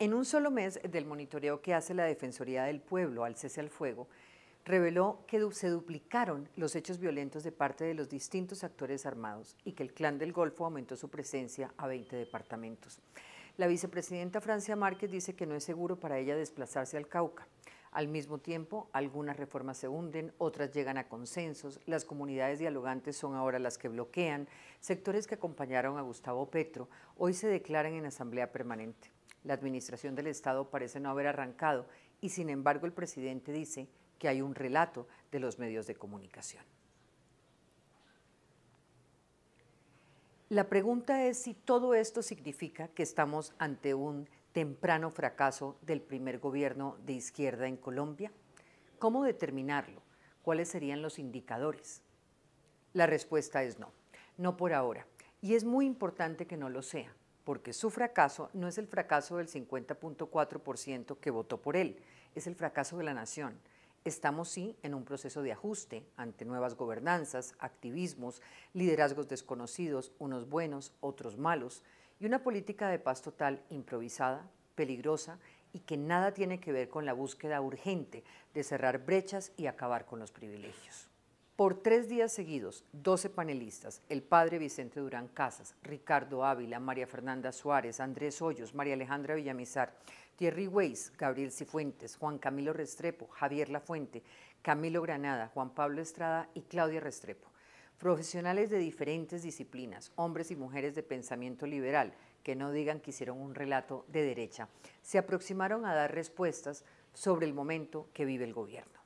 En un solo mes del monitoreo que hace la Defensoría del Pueblo al cese al fuego, reveló que se duplicaron los hechos violentos de parte de los distintos actores armados y que el Clan del Golfo aumentó su presencia a 20 departamentos. La vicepresidenta Francia Márquez dice que no es seguro para ella desplazarse al Cauca. Al mismo tiempo, algunas reformas se hunden, otras llegan a consensos, las comunidades dialogantes son ahora las que bloquean, sectores que acompañaron a Gustavo Petro hoy se declaran en asamblea permanente. La administración del Estado parece no haber arrancado y sin embargo el presidente dice que hay un relato de los medios de comunicación. La pregunta es si todo esto significa que estamos ante un temprano fracaso del primer gobierno de izquierda en Colombia. ¿Cómo determinarlo? ¿Cuáles serían los indicadores? La respuesta es no, no por ahora. Y es muy importante que no lo sea, porque su fracaso no es el fracaso del 50.4% que votó por él, es el fracaso de la nación. Estamos sí en un proceso de ajuste ante nuevas gobernanzas, activismos, liderazgos desconocidos, unos buenos, otros malos, y una política de paz total improvisada, peligrosa y que nada tiene que ver con la búsqueda urgente de cerrar brechas y acabar con los privilegios. Por tres días seguidos, 12 panelistas, el padre Vicente Durán Casas, Ricardo Ávila, María Fernanda Suárez, Andrés Hoyos, María Alejandra Villamizar, Thierry Weiss, Gabriel Cifuentes, Juan Camilo Restrepo, Javier Lafuente, Camilo Granada, Juan Pablo Estrada y Claudia Restrepo. Profesionales de diferentes disciplinas, hombres y mujeres de pensamiento liberal, que no digan que hicieron un relato de derecha, se aproximaron a dar respuestas sobre el momento que vive el gobierno.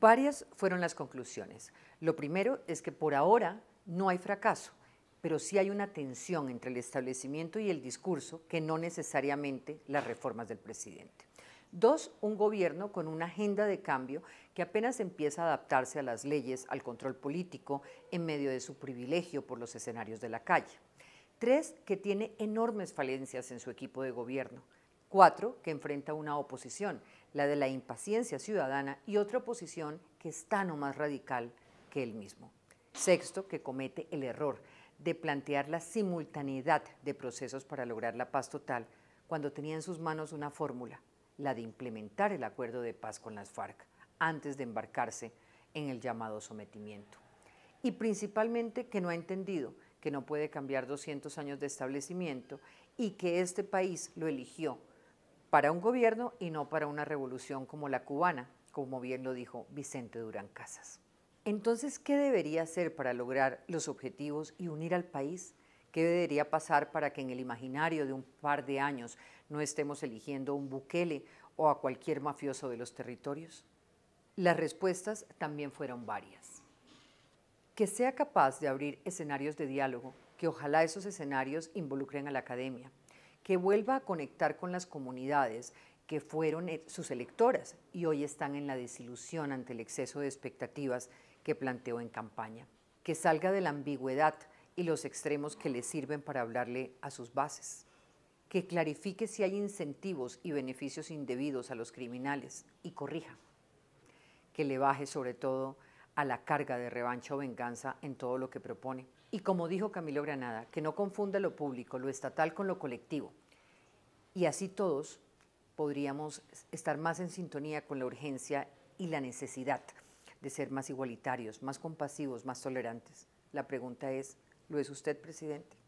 Varias fueron las conclusiones. Lo primero es que por ahora no hay fracaso, pero sí hay una tensión entre el establecimiento y el discurso que no necesariamente las reformas del presidente. Dos, un gobierno con una agenda de cambio que apenas empieza a adaptarse a las leyes, al control político, en medio de su privilegio por los escenarios de la calle. Tres, que tiene enormes falencias en su equipo de gobierno. Cuatro, que enfrenta una oposición, la de la impaciencia ciudadana y otra oposición que es tan o más radical que él mismo. Sexto, que comete el error de plantear la simultaneidad de procesos para lograr la paz total cuando tenía en sus manos una fórmula, la de implementar el acuerdo de paz con las FARC antes de embarcarse en el llamado sometimiento. Y principalmente que no ha entendido que no puede cambiar 200 años de establecimiento y que este país lo eligió para un gobierno y no para una revolución como la cubana, como bien lo dijo Vicente Durán Casas. Entonces, ¿qué debería hacer para lograr los objetivos y unir al país? ¿Qué debería pasar para que en el imaginario de un par de años no estemos eligiendo un Bukele o a cualquier mafioso de los territorios? Las respuestas también fueron varias. Que sea capaz de abrir escenarios de diálogo, que ojalá esos escenarios involucren a la academia, que vuelva a conectar con las comunidades que fueron eh, sus electoras y hoy están en la desilusión ante el exceso de expectativas que planteó en campaña, que salga de la ambigüedad y los extremos que le sirven para hablarle a sus bases, que clarifique si hay incentivos y beneficios indebidos a los criminales y corrija, que le baje sobre todo a la carga de revancha o venganza en todo lo que propone. Y como dijo Camilo Granada, que no confunda lo público, lo estatal con lo colectivo. Y así todos podríamos estar más en sintonía con la urgencia y la necesidad de ser más igualitarios, más compasivos, más tolerantes. La pregunta es, ¿lo es usted, presidente?